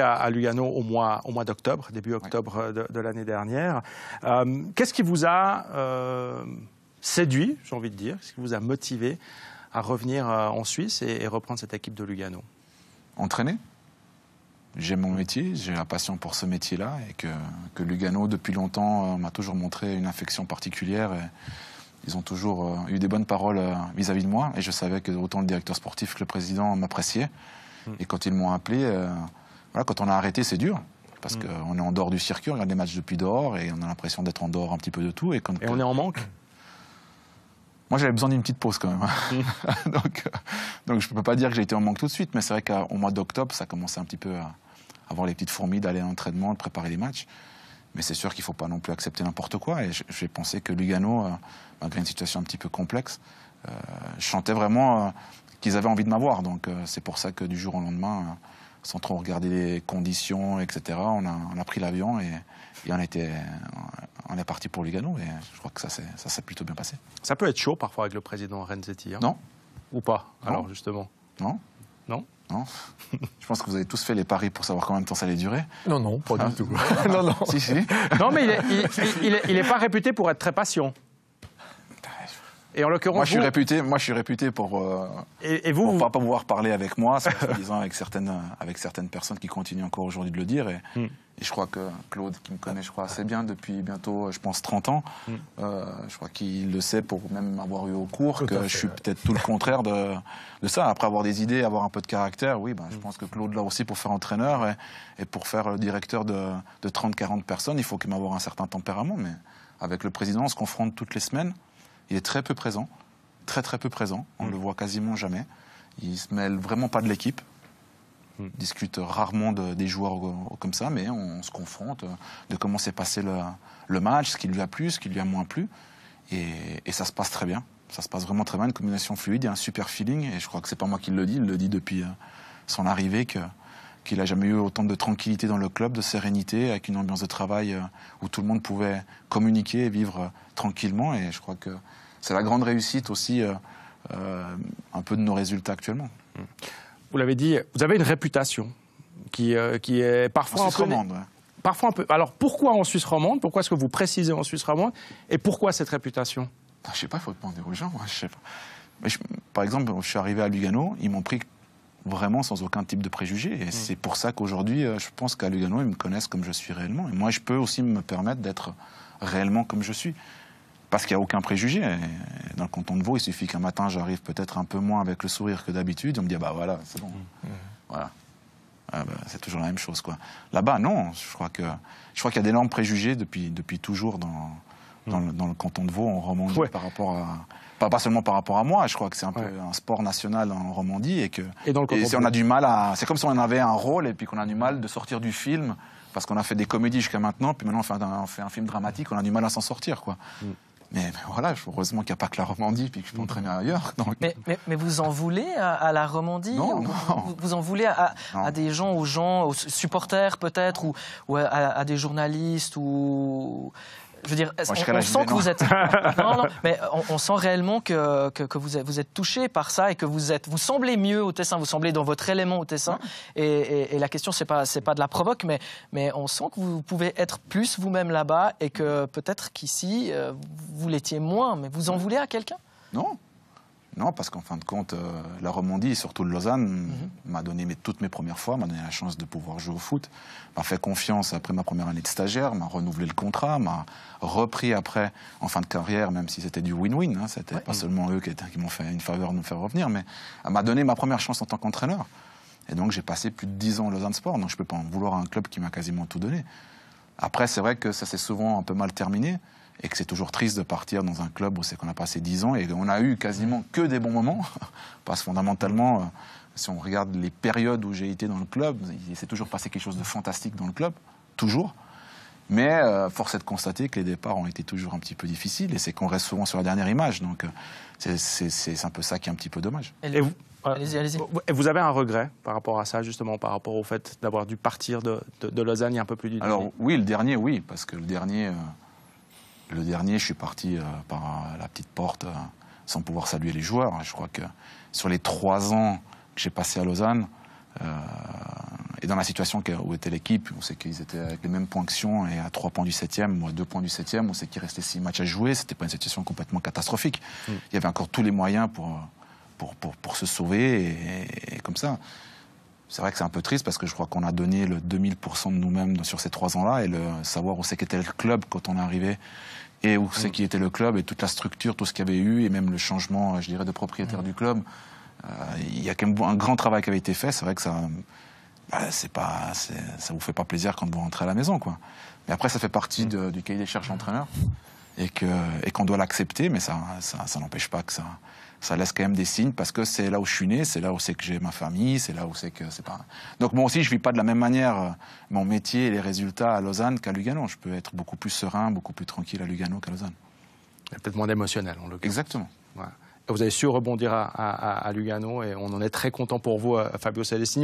à, Lugano au mois, au mois d'octobre, début octobre euh, de, l'année dernière. Euh, qu'est-ce qui vous a euh, séduit, j'ai envie de dire, ce qui vous a motivé à revenir en Suisse et, reprendre cette équipe de Lugano Entraîner. J'aime mon métier, j'ai la passion pour ce métier-là et que, que, Lugano, depuis longtemps, m'a toujours montré une affection particulière. Et ils ont toujours eu des bonnes paroles vis-à-vis -vis de moi et je savais que autant le directeur sportif que le président m'appréciaient. Mm. Et quand ils m'ont appelé, quand on a arrêté, c'est dur. Parce mm. qu'on est en dehors du circuit, on regarde les matchs depuis dehors et on a l'impression d'être en dehors un petit peu de tout. Et, on est en manque Moi, j'avais besoin d'une petite pause quand même. Mm. Euh, donc, je ne peux pas dire que j'ai été en manque tout de suite, mais c'est vrai qu'au mois d'octobre, ça commençait un petit peu à avoir les petites fourmis d'aller à l'entraînement, de préparer les matchs. Mais c'est sûr qu'il ne faut pas non plus accepter n'importe quoi. Et j'ai pensé que Lugano, euh, malgré une situation un petit peu complexe, euh, chantait vraiment euh, qu'ils avaient envie de m'avoir. Donc c'est pour ça que du jour au lendemain, sans trop regarder les conditions, etc. On a, pris l'avion et, on, était, on est parti pour Lugano et je crois que ça s'est plutôt bien passé. Ça peut être chaud parfois avec le président Renzetti. Hein non. Ou pas, alors justement Non. Non non Je pense que vous avez tous fait les paris pour savoir combien de temps ça allait durer. Non, non, pas du ah. tout. non, non. Si, si. Non, mais il n'est pas réputé pour être très patient. Et en l'occurrence, moi, je suis réputé, moi, je suis réputé pour euh, et, vous, pour vous... pas pouvoir parler avec moi, avec certaines, avec certaines personnes qui continuent encore aujourd'hui de le dire. Et, hmm. je crois que Claude, qui me connaît, je crois ah. assez bien depuis bientôt, euh, je pense, 30 ans, hmm. euh, je crois qu'il le sait pour même m'avoir eu au cours que je suis peut-être tout le contraire de, ça. Après avoir des idées, avoir un peu de caractère, oui, ben, je hmm. pense que Claude là aussi pour faire entraîneur et, pour faire directeur de, de 30-40 personnes, il faut qu'il m'avoir un certain tempérament. Mais avec le président, on se confronte toutes les semaines. Il est très peu présent, très très peu présent. On hmm. le voit quasiment jamais. Il se mêle vraiment pas de l'équipe. Hmm. discute rarement des joueurs comme ça, mais on se confronte euh, de comment s'est passé le, match, ce qui lui a plu, ce qui lui a moins plu. Et, ça se passe très bien. Ça se passe vraiment très bien, une combinaison fluide, il y a un super feeling. Et je crois que c'est pas moi qui le dis, il le dit depuis euh, son arrivée que qu'il n'a jamais eu autant de tranquillité dans le club, de sérénité, avec une ambiance de travail euh, où tout le monde pouvait communiquer et vivre euh, tranquillement. Et je crois que c'est la grande réussite aussi euh, un peu de nos résultats actuellement. Vous l'avez dit, vous avez une réputation qui, qui est parfois en Suisse un peu... Parfois un peu. Alors pourquoi en Suisse romande Pourquoi est-ce que vous précisez en Suisse romande Et pourquoi cette réputation ah, Je ne sais pas, il faut demander aux gens. par exemple, je suis arrivé à Lugano, ils m'ont pris vraiment sans aucun type de préjugé. Et mm. c'est pour ça qu'aujourd'hui, euh, je pense qu'à Lugano, ils me connaissent comme je suis réellement. Et moi, je peux aussi me permettre d'être réellement comme je suis. Parce qu'il n'y a aucun préjugé. dans le canton de Vaud, il suffit qu'un matin, j'arrive peut-être un peu moins avec le sourire que d'habitude. On me dit, ah bah voilà, c'est bon. Mm. Mm. Voilà. Ah bah, c'est toujours la même chose. quoi. Là-bas, non. Je crois qu'il y a d'énormes préjugés depuis, depuis toujours dans, dans, le, canton de Vaud, en Romandie, par rapport à pas, seulement par rapport à moi, je crois que c'est un peu un sport national en Romandie et que et dans le si on a du mal à c'est comme si on avait un rôle et puis qu'on a du mal de sortir du film parce qu'on a fait des comédies jusqu'à maintenant puis maintenant on fait, un, on fait, un, film dramatique, on a du mal à s'en sortir quoi. Mm. Mais, voilà, heureusement qu'il n'y a pas que la Romandie puis que je peux mm. entraîner ailleurs. Mais, mais, vous en voulez à, la Romandie Non, non. Vous, en voulez à, des gens, aux gens, supporters peut-être ou, à, à, des journalistes ou je veux dire, on, sent que vous êtes. non, mais on, sent réellement que, vous, êtes, touché par ça et que vous êtes. Vous semblez mieux au Tessin, vous semblez dans votre élément au Tessin. Et, la question, c'est pas, pas de la provoque, mais, on sent que vous pouvez être plus vous-même là-bas et que peut-être qu'ici, euh, vous l'étiez moins. Mais vous en voulez à quelqu'un Non. Non, parce qu'en fin de compte, euh, la Romandie, surtout le Lausanne, mhm. m'a donné mes, toutes mes premières fois, m'a donné la chance de pouvoir jouer au foot, m'a fait confiance après ma première année de stagiaire, m'a renouvelé le contrat, m'a repris après en fin de carrière, même si c'était du win-win. Hein, c'était pas seulement eux qui, qui m'ont fait une faveur de me faire revenir, mais m'a donné ma première chance en tant qu'entraîneur. Et donc j'ai passé plus de 10 ans au Lausanne Sport, donc je peux pas en vouloir à un club qui m'a quasiment tout donné. Après, c'est vrai que ça s'est souvent un peu mal terminé et que c'est toujours triste de partir dans un club où c'est qu'on a passé 10 ans et on a eu quasiment que des bons moments, parce que fondamentalement, euh, si on regarde les périodes où j'ai été dans le club, il s'est toujours passé quelque chose de fantastique dans le club, toujours. Mais euh, force est de constater que les départs ont été toujours un petit peu difficiles et c'est qu'on reste souvent sur la dernière image. Donc euh, c'est un peu ça qui est un petit peu dommage. Et vous, vous avez un regret par rapport à ça, justement, par rapport au fait d'avoir dû partir de, de, Lausanne il y a un peu plus d'une Alors oui, le dernier, oui, parce que le dernier... Le dernier, je suis parti euh, par euh, la petite porte euh, sans pouvoir saluer les joueurs. Hein. Je crois que sur les trois ans que j'ai passé à Lausanne, et dans la situation où était l'équipe, on sait qu'ils étaient avec les mêmes ponctions et à trois points du 7 ou à 2 points du 7 on sait qu'il restait six matchs à jouer. C'était pas une situation complètement catastrophique. Mm. Il y avait encore tous les moyens pour, pour, pour, se sauver et comme ça c'est vrai que c'est un peu triste parce que je crois qu'on a donné le 2000% de nous-mêmes sur ces trois ans-là et le savoir où c'est qu'était le club quand on est arrivé et où c'est mm. qui était le club et toute la structure, tout ce qu'il y avait eu et même le changement, euh, je dirais, de propriétaire mm. du club. Euh, il y a quand même un grand travail qui avait été fait. C'est vrai que ça, bah, c'est pas, ça vous fait pas plaisir quand vous rentrez à la maison, quoi. Mais après, ça fait partie mm. du cahier des charges entraîneur et qu'on doit l'accepter, mais ça, n'empêche pas que ça, ça laisse quand même des signes parce que c'est là où je suis né, c'est là où c'est que j'ai ma famille, c'est là où c'est que c'est pas. Donc moi aussi, je vis pas de la même manière euh, mon métier et les résultats à Lausanne qu'à Lugano. Je peux être beaucoup plus serein, beaucoup plus tranquille à Lugano qu'à Lausanne. Peut-être moins émotionnel, en l'occurrence. Exactement. Vous avez su rebondir à, Lugano et on en est très content pour vous, euh, Fabio Celestini.